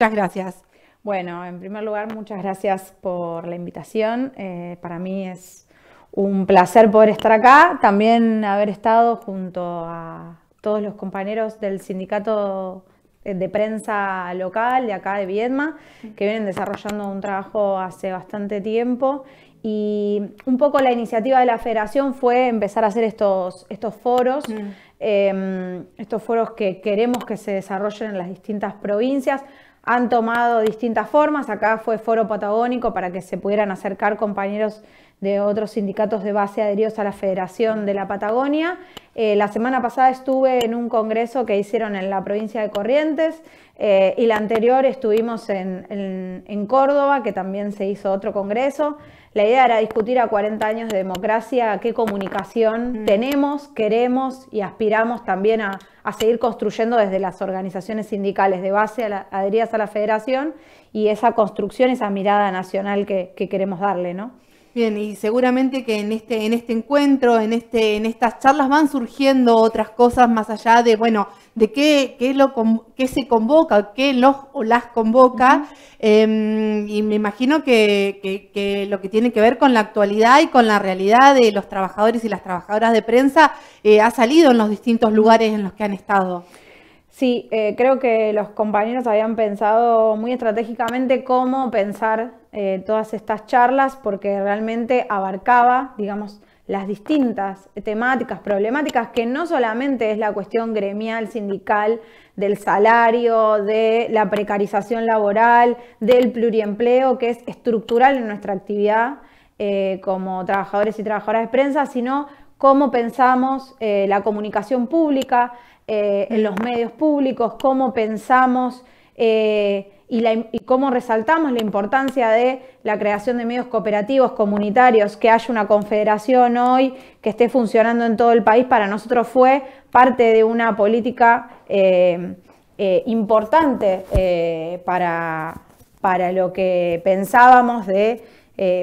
Muchas gracias. Bueno, en primer lugar, muchas gracias por la invitación. Eh, para mí es un placer poder estar acá, también haber estado junto a todos los compañeros del sindicato de prensa local de acá de Viedma, que vienen desarrollando un trabajo hace bastante tiempo. Y un poco la iniciativa de la federación fue empezar a hacer estos, foros. Mm. Em, estos foros que queremos que se desarrollen en las distintas provincias, han tomado distintas formas. Acá fue foro patagónico para que se pudieran acercar compañeros de otros sindicatos de base adheridos a la Federación de la Patagonia. Eh, la semana pasada estuve en un congreso que hicieron en la provincia de Corrientes eh, y la anterior estuvimos en Córdoba, que también se hizo otro congreso. La idea era discutir a 40 años de democracia qué comunicación mm. tenemos, queremos y aspiramos también a, seguir construyendo desde las organizaciones sindicales de base a adheridas a la federación y esa construcción, esa mirada nacional que, que queremos darle, ¿no? Bien, y seguramente que en este, en este encuentro, en, este, en estas charlas van surgiendo otras cosas más allá de, bueno, de qué, qué, lo, qué se convoca, qué los o las convoca, em, y me imagino que, lo que tiene que ver con la actualidad y con la realidad de los trabajadores y las trabajadoras de prensa eh, ha salido en los distintos lugares en los que han estado. Sí, eh, creo que los compañeros habían pensado muy estratégicamente cómo pensar eh, todas estas charlas porque realmente abarcaba, digamos, las distintas temáticas, problemáticas, que no solamente es la cuestión gremial, sindical, del salario, de la precarización laboral, del pluriempleo, que es estructural en nuestra actividad eh, como trabajadores y trabajadoras de prensa, sino cómo pensamos eh, la comunicación pública, eh, en los medios públicos, cómo pensamos eh, y, cómo resaltamos la importancia de la creación de medios cooperativos, comunitarios, que haya una confederación hoy que esté funcionando en todo el país, para nosotros fue parte de una política importante para, para, lo que pensábamos de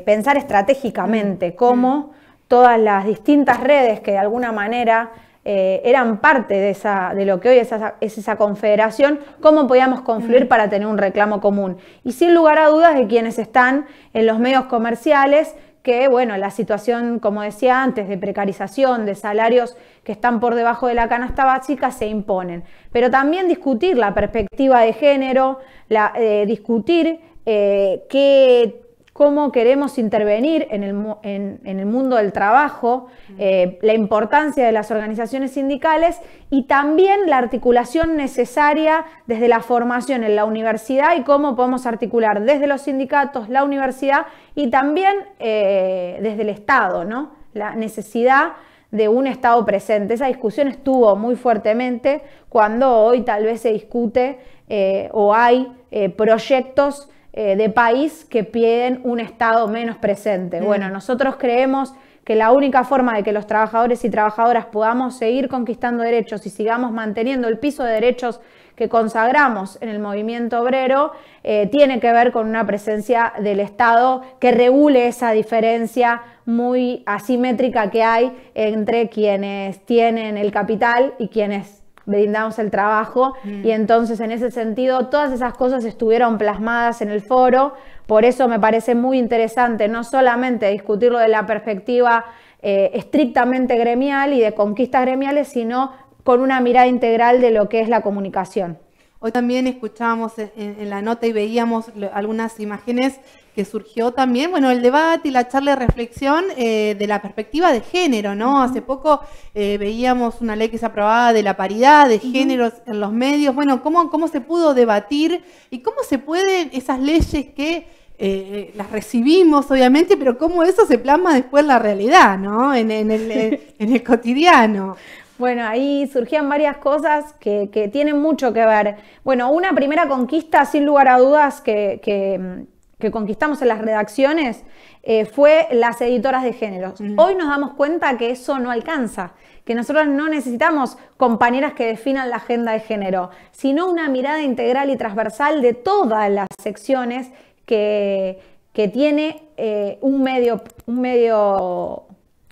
pensar estratégicamente cómo todas las distintas redes que de alguna manera eh, eran parte de, esa, de, lo que hoy es esa, confederación, cómo podíamos confluir mm. para tener un reclamo común. Y sin lugar a dudas de quienes están en los medios comerciales, que bueno, la situación, como decía antes, de precarización, de salarios que están por debajo de la canasta básica, se imponen. Pero también discutir la perspectiva de género, eh, discutir eh, qué cómo queremos intervenir en el, mundo del trabajo, eh, la importancia de las organizaciones sindicales y también la articulación necesaria desde la formación en la universidad y cómo podemos articular desde los sindicatos, la universidad y también eh, desde el Estado, La necesidad de un Estado presente. Esa discusión estuvo muy fuertemente cuando hoy tal vez se discute eh, o hay proyectos eh, de país que piden un Estado menos presente. Mm. Bueno, nosotros creemos que la única forma de que los trabajadores y trabajadoras podamos seguir conquistando derechos y sigamos manteniendo el piso de derechos que consagramos en el movimiento obrero eh, tiene que ver con una presencia del Estado que regule esa diferencia muy asimétrica que hay entre quienes tienen el capital y quienes brindamos el trabajo y mm. entonces en ese sentido todas esas cosas estuvieron plasmadas en el foro, por eso me parece muy interesante no solamente discutirlo de la perspectiva eh, estrictamente gremial y de conquistas gremiales, sino con una mirada integral de lo que es la comunicación. Hoy también escuchábamos en, la nota y veíamos algunas imágenes que surgió también, bueno, el debate y la charla de reflexión eh, de la perspectiva de género, ¿no? Hace poco eh, veíamos una ley que se aprobaba de la paridad de géneros en los medios. Bueno, ¿cómo, ¿cómo se pudo debatir y cómo se pueden esas leyes que eh, las recibimos, obviamente, pero cómo eso se plasma después en la realidad, ¿no? el, en el cotidiano. Bueno, ahí surgían varias cosas que, tienen mucho que ver. Bueno, una primera conquista, sin lugar a dudas, que, conquistamos en las redacciones eh, fue las editoras de géneros. Hoy nos damos cuenta que eso no alcanza, que nosotros no necesitamos compañeras que definan la agenda de género, sino una mirada integral y transversal de todas las secciones que, tiene eh, un, medio, un medio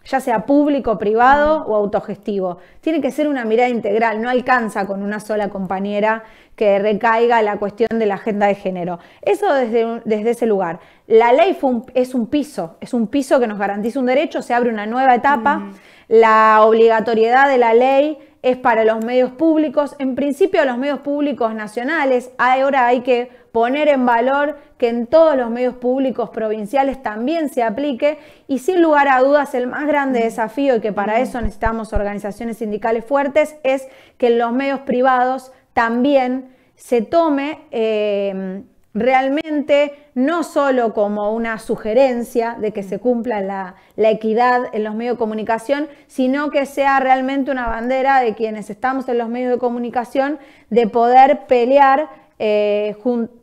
ya sea público, privado o autogestivo. Tiene que ser una mirada integral, no alcanza con una sola compañera que recaiga la cuestión de la agenda de género. Eso desde, desde ese lugar. La ley es un piso, es un piso que nos garantiza un derecho, se abre una nueva etapa. La obligatoriedad de la ley es para los medios públicos, en principio los medios públicos nacionales. Ahora hay que poner en valor que en todos los medios públicos provinciales también se aplique y sin lugar a dudas el más grande desafío y que para eso necesitamos organizaciones sindicales fuertes es que en los medios privados también se tome eh, realmente no solo como una sugerencia de que se cumpla la, equidad en los medios de comunicación, sino que sea realmente una bandera de quienes estamos en los medios de comunicación de poder pelear eh, juntos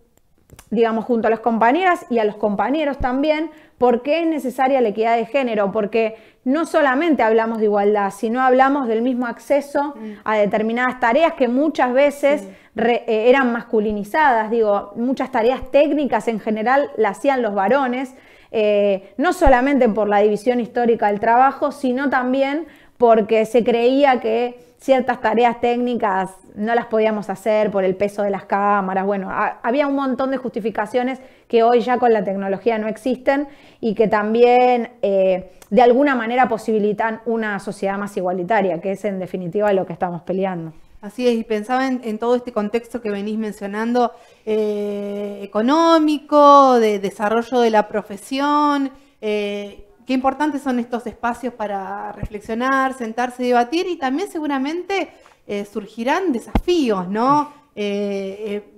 digamos, junto a las compañeras y a los compañeros también, por qué es necesaria la equidad de género, porque no solamente hablamos de igualdad, sino hablamos del mismo acceso a determinadas tareas que muchas veces eh, eran masculinizadas, digo, muchas tareas técnicas en general las hacían los varones, eh, no solamente por la división histórica del trabajo, sino también porque se creía que ciertas tareas técnicas no las podíamos hacer por el peso de las cámaras. Bueno, había un montón de justificaciones que hoy ya con la tecnología no existen y que también eh, de alguna manera posibilitan una sociedad más igualitaria, que es en definitiva lo que estamos peleando. Así es, y pensaba en, todo este contexto que venís mencionando, eh, económico, de desarrollo de la profesión, eh, qué importantes son estos espacios para reflexionar, sentarse, y debatir y también seguramente eh, surgirán desafíos, ¿no? Eh, eh,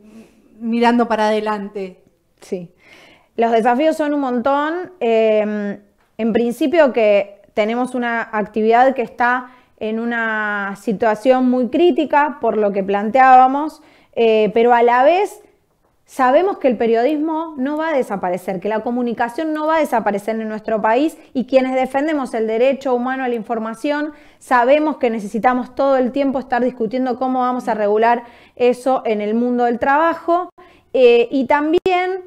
mirando para adelante. Sí. Los desafíos son un montón. Em, en principio que tenemos una actividad que está en una situación muy crítica por lo que planteábamos, pero a la vez Sabemos que el periodismo no va a desaparecer, que la comunicación no va a desaparecer en nuestro país y quienes defendemos el derecho humano a la información sabemos que necesitamos todo el tiempo estar discutiendo cómo vamos a regular eso en el mundo del trabajo eh, y también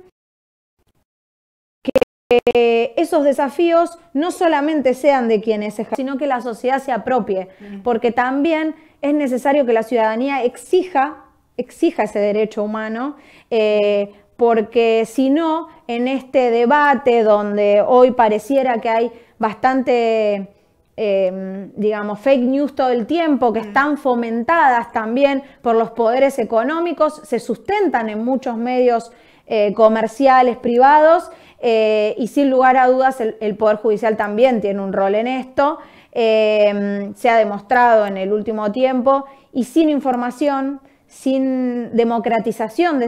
que esos desafíos no solamente sean de quienes sino que la sociedad se apropie, porque también es necesario que la ciudadanía exija exija ese derecho humano, eh, porque si no, en este debate donde hoy pareciera que hay bastante... Em, digamos, fake news todo el tiempo, que mm. están fomentadas también por los poderes económicos, se sustentan en muchos medios eh, comerciales, privados, eh, y sin lugar a dudas el, Poder Judicial también tiene un rol en esto, em, se ha demostrado en el último tiempo, y sin información, sin democratización de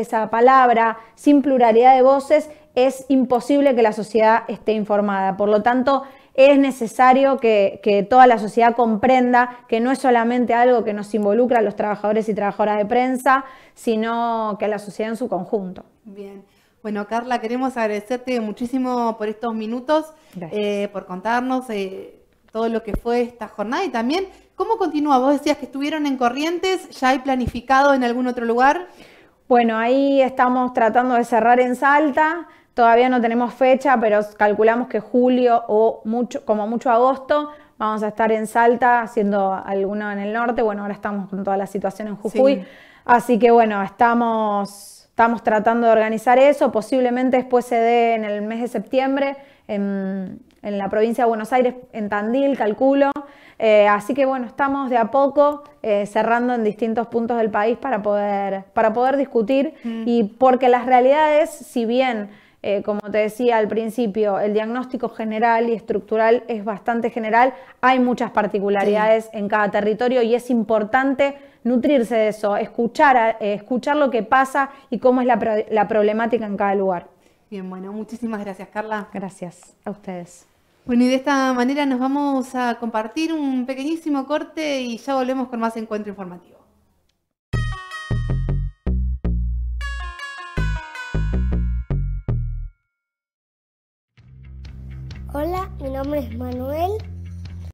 esa, palabra, sin pluralidad de voces, es imposible que la sociedad esté informada. Por lo tanto, es necesario que, toda la sociedad comprenda que no es solamente algo que nos involucra a los trabajadores y trabajadoras de prensa, sino que a la sociedad en su conjunto. Bien. Bueno, Carla, queremos agradecerte muchísimo por estos minutos, eh, por contarnos eh, todo lo que fue esta jornada y también ¿Cómo continúa? Vos decías que estuvieron en Corrientes, ¿ya hay planificado en algún otro lugar? Bueno, ahí estamos tratando de cerrar en Salta. Todavía no tenemos fecha, pero calculamos que julio o mucho, como mucho agosto vamos a estar en Salta haciendo alguno en el norte. Bueno, ahora estamos con toda la situación en Jujuy. Así que bueno, estamos, estamos tratando de organizar eso. Posiblemente después se dé en el mes de septiembre en, en la provincia de Buenos Aires, en Tandil, calculo. Eh, así que bueno, estamos de a poco eh, cerrando en distintos puntos del país para poder, para poder discutir mm. y porque las realidades, si bien, eh, como te decía al principio, el diagnóstico general y estructural es bastante general, hay muchas particularidades en cada territorio y es importante nutrirse de eso, escuchar, escuchar lo que pasa y cómo es la, la problemática en cada lugar. Bien, bueno, muchísimas gracias, Carla. Gracias a ustedes. Bueno, y de esta manera nos vamos a compartir un pequeñísimo corte y ya volvemos con más encuentro informativo.